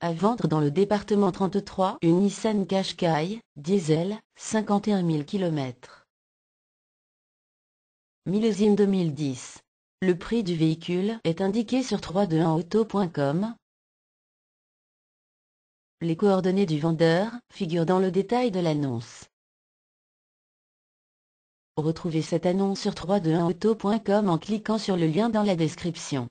À vendre dans le département 33 une Nissan Qashqai, diesel, 51 000 km. Millésime 2010. Le prix du véhicule est indiqué sur 321auto.com. Les coordonnées du vendeur figurent dans le détail de l'annonce. Retrouvez cette annonce sur 321auto.com en cliquant sur le lien dans la description.